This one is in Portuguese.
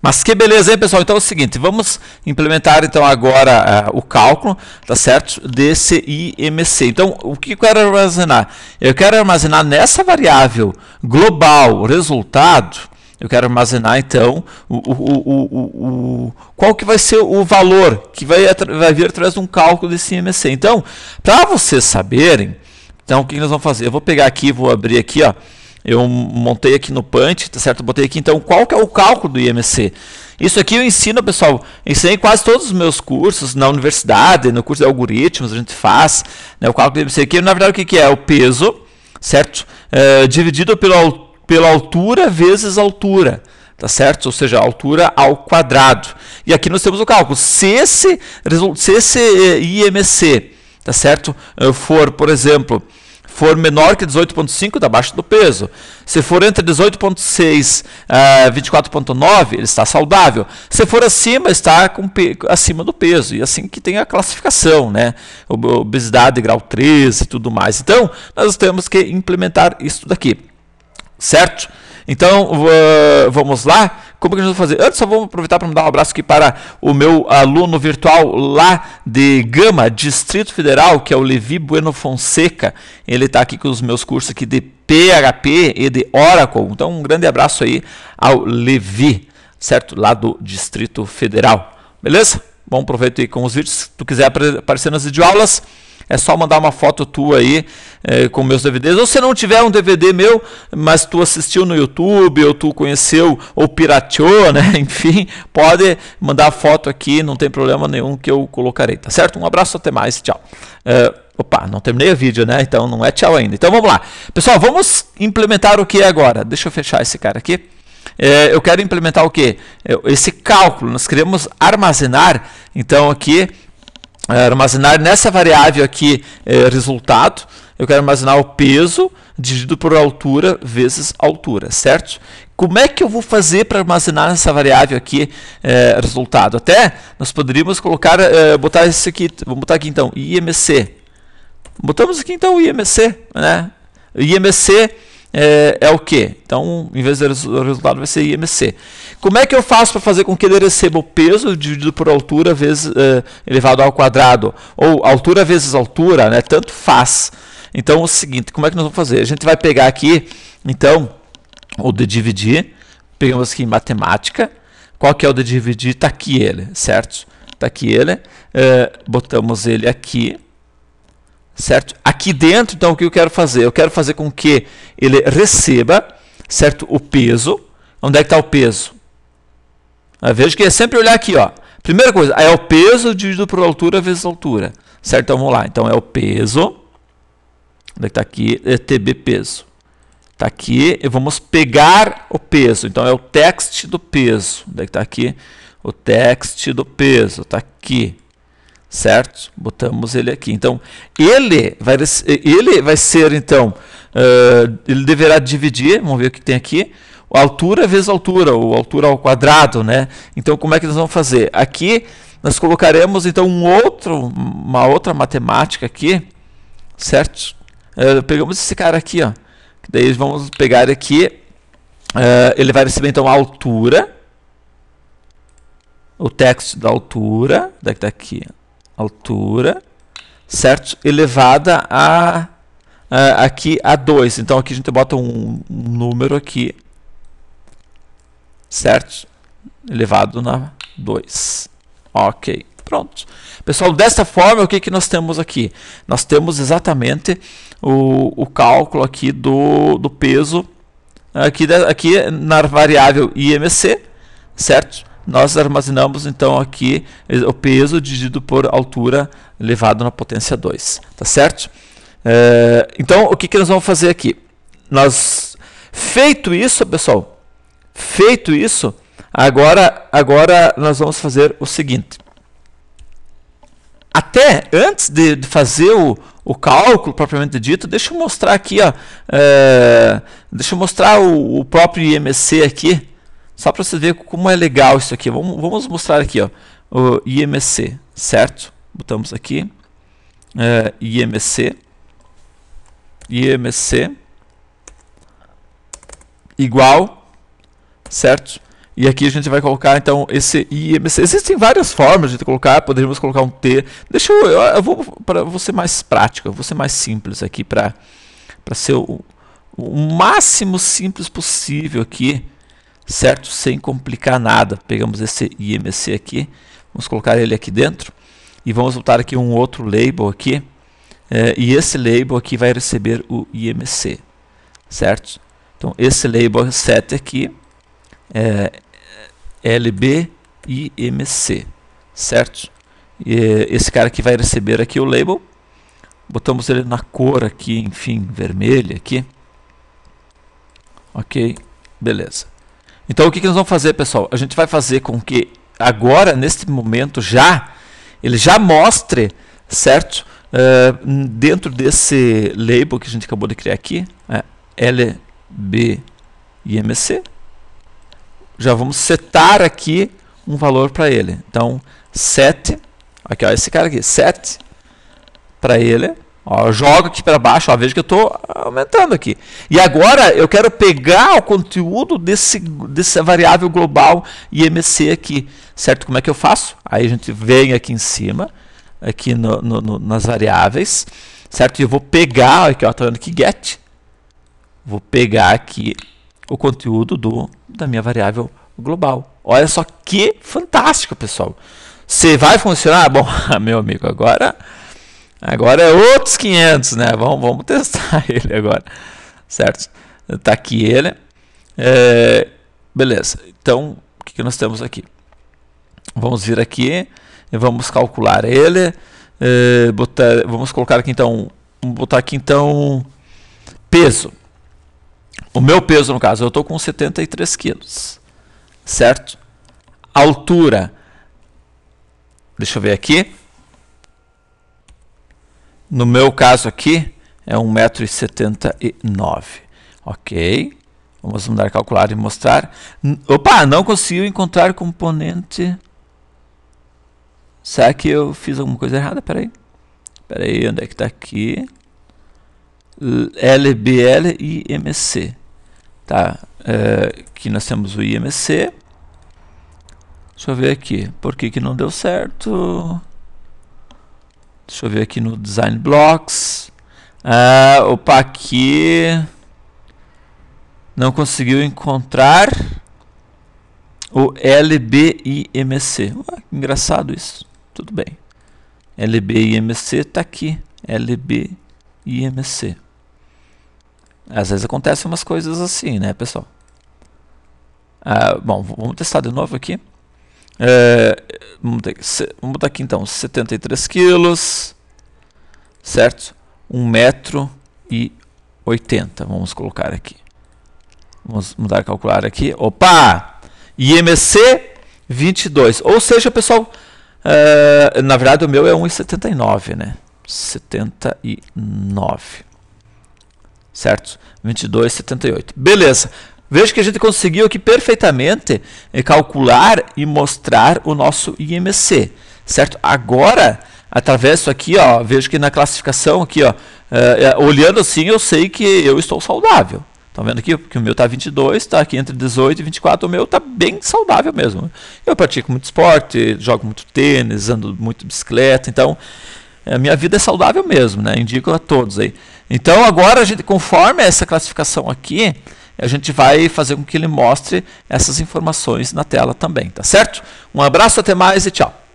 Mas que beleza, hein, pessoal? Então é o seguinte, vamos implementar então agora uh, o cálculo, tá certo? Desse IMC. Então, o que eu quero armazenar? Eu quero armazenar nessa variável global resultado, eu quero armazenar então o, o, o, qual que vai ser o valor que vai, vai vir através de um cálculo desse IMC. Então, para vocês saberem, então o que nós vamos fazer? Eu vou pegar aqui, vou abrir aqui, ó eu montei aqui no Punch, tá certo? Botei aqui então qual que é o cálculo do IMC. Isso aqui eu ensino, pessoal, ensinei quase todos os meus cursos na universidade, no curso de algoritmos a gente faz, né, o cálculo do IMC aqui, na verdade o que, que é? é o peso, certo? É, dividido pela, pela altura vezes altura, tá certo? Ou seja, altura ao quadrado. E aqui nós temos o cálculo. Se esse, se esse eh, IMC, tá certo? For, por exemplo, for menor que 18,5, está abaixo do peso. Se for entre 18,6 eh, e uh, 24,9, ele está saudável. Se for acima, está com acima do peso. E assim que tem a classificação, né? Obesidade grau 13 e tudo mais. Então, nós temos que implementar isso daqui, certo? Então, uh, vamos lá. Como é que a gente vai fazer? Antes, só vamos aproveitar para mandar um abraço aqui para o meu aluno virtual lá de Gama, Distrito Federal, que é o Levi Bueno Fonseca. Ele está aqui com os meus cursos aqui de PHP e de Oracle. Então, um grande abraço aí ao Levi, certo? Lá do Distrito Federal. Beleza? Bom proveito aí com os vídeos. Se tu quiser aparecer nas videoaulas, é só mandar uma foto tua aí é, com meus DVDs. Ou se não tiver um DVD meu, mas tu assistiu no YouTube, ou tu conheceu, ou pirateou, né? Enfim, pode mandar foto aqui, não tem problema nenhum que eu colocarei, tá certo? Um abraço, até mais, tchau. É, opa, não terminei o vídeo, né? Então não é tchau ainda. Então vamos lá. Pessoal, vamos implementar o que é agora. Deixa eu fechar esse cara aqui. É, eu quero implementar o que? É, esse cálculo. Nós queremos armazenar, então aqui armazenar nessa variável aqui é, resultado, eu quero armazenar o peso dividido por altura vezes altura, certo? Como é que eu vou fazer para armazenar nessa variável aqui é, resultado? Até nós poderíamos colocar, é, botar esse aqui, vamos botar aqui então, IMC. Botamos aqui então o IMC, né? IMC é, é o que? Então, em vez do resultado, vai ser IMC. Como é que eu faço para fazer com que ele receba o peso dividido por altura vezes é, elevado ao quadrado? Ou altura vezes altura, né? Tanto faz. Então, é o seguinte, como é que nós vamos fazer? A gente vai pegar aqui, então, o de dividir. Pegamos aqui em matemática. Qual que é o de dividir? Está aqui ele, certo? Está aqui ele. É, botamos ele aqui certo? Aqui dentro, então, o que eu quero fazer? Eu quero fazer com que ele receba, certo? O peso. Onde é que está o peso? Eu ah, vejo que é sempre olhar aqui, ó. Primeira coisa, é o peso dividido por altura vezes altura, certo? Então, vamos lá. Então, é o peso. Onde é que está aqui? É TB peso. Está aqui e vamos pegar o peso. Então, é o text do peso. Onde é que está aqui? O text do peso. Está aqui certo? Botamos ele aqui. Então, ele vai, ele vai ser, então, uh, ele deverá dividir, vamos ver o que tem aqui, altura vezes altura, ou altura ao quadrado, né? Então, como é que nós vamos fazer? Aqui, nós colocaremos, então, um outro, uma outra matemática aqui, certo? Uh, pegamos esse cara aqui, ó. Daí vamos pegar aqui, uh, ele vai receber, então, a altura, o texto da altura, daqui, tá daqui altura, certo? Elevada a, a aqui a 2. Então aqui a gente bota um, número aqui, certo? Elevado na 2. Ok, pronto. Pessoal, desta forma, o que, que nós temos aqui? Nós temos exatamente o, o cálculo aqui do, do peso aqui, aqui na variável IMC, certo? nós armazenamos então aqui o peso dividido por altura elevado na potência 2, tá certo? É, então, o que, que nós vamos fazer aqui? Nós, feito isso, pessoal, feito isso, agora, agora nós vamos fazer o seguinte. Até antes de, de fazer o, o cálculo propriamente dito, deixa eu mostrar aqui, ó, é, deixa eu mostrar o, o próprio IMC aqui, só para você ver como é legal isso aqui. Vamos, vamos mostrar aqui, ó, o IMC, certo? Botamos aqui, é, IMC, IMC igual, certo? E aqui a gente vai colocar então esse IMC. Existem várias formas de colocar, poderíamos colocar um T. Deixa eu, eu, eu vou para você mais prático, eu vou ser mais simples aqui para para ser o, o máximo simples possível aqui certo? Sem complicar nada. Pegamos esse IMC aqui, vamos colocar ele aqui dentro e vamos botar aqui um outro label aqui. É, e esse label aqui vai receber o IMC, certo? Então esse label set aqui é LB IMC, certo? E esse cara aqui vai receber aqui o label. Botamos ele na cor aqui, enfim, vermelha aqui. Ok, beleza. Então o que, que nós vamos fazer, pessoal? A gente vai fazer com que agora, neste momento, já ele já mostre, certo? Uh, dentro desse label que a gente acabou de criar aqui, é, LBIMC, já vamos setar aqui um valor para ele. Então, set, aqui ó, esse cara aqui, set para ele Ó, jogo aqui para baixo, ó, veja que eu estou aumentando aqui. E agora eu quero pegar o conteúdo desse, dessa variável global IMC aqui, certo? Como é que eu faço? Aí a gente vem aqui em cima, aqui no, no, no, nas variáveis, certo? E eu vou pegar, aqui ó, tá vendo que get, vou pegar aqui o conteúdo do, da minha variável global. Olha só que fantástico, pessoal. Você vai funcionar? Bom, meu amigo, agora Agora é outros 500, né? Vamos, vamos testar ele agora, certo? Tá aqui ele. É, beleza, então o que, que nós temos aqui? Vamos vir aqui e vamos calcular ele. É, botar, vamos colocar aqui então, vamos botar aqui então peso. O meu peso, no caso, eu estou com 73 quilos, certo? Altura, deixa eu ver aqui, no meu caso aqui é 1,79m. Ok. Vamos mudar calcular e mostrar. Opa, não consigo encontrar componente. Será que eu fiz alguma coisa errada? Peraí. Peraí, onde é que está aqui? LBL e IMC. Tá, é, aqui nós temos o IMC. Deixa eu ver aqui. Por que, que não deu certo? Deixa eu ver aqui no Design Blocks. Ah, opa, aqui não conseguiu encontrar o LBIMC. Ah, Ué, engraçado isso. Tudo bem. LBIMC está aqui. LBIMC. Às vezes acontecem umas coisas assim, né, pessoal? Ah, bom, vamos testar de novo aqui. É, vamos, ter, vamos botar aqui então 73 quilos, certo? 1 metro e 80, vamos colocar aqui. Vamos mudar, a calcular aqui. Opa! IMC 22. Ou seja, pessoal, é, na verdade o meu é 1,79, né? 79. Certo? 22,78. Beleza. Veja que a gente conseguiu aqui perfeitamente eh, calcular e mostrar o nosso IMC, certo? Agora, através disso aqui, ó, vejo que na classificação aqui, ó, eh, eh, olhando assim, eu sei que eu estou saudável. Estão vendo aqui que o meu está 22, está aqui entre 18 e 24, o meu está bem saudável mesmo. Eu pratico muito esporte, jogo muito tênis, ando muito bicicleta, então a minha vida é saudável mesmo, né? Indico a todos aí. Então agora a gente, conforme essa classificação aqui, a gente vai fazer com que ele mostre essas informações na tela também, tá certo? Um abraço, até mais e tchau!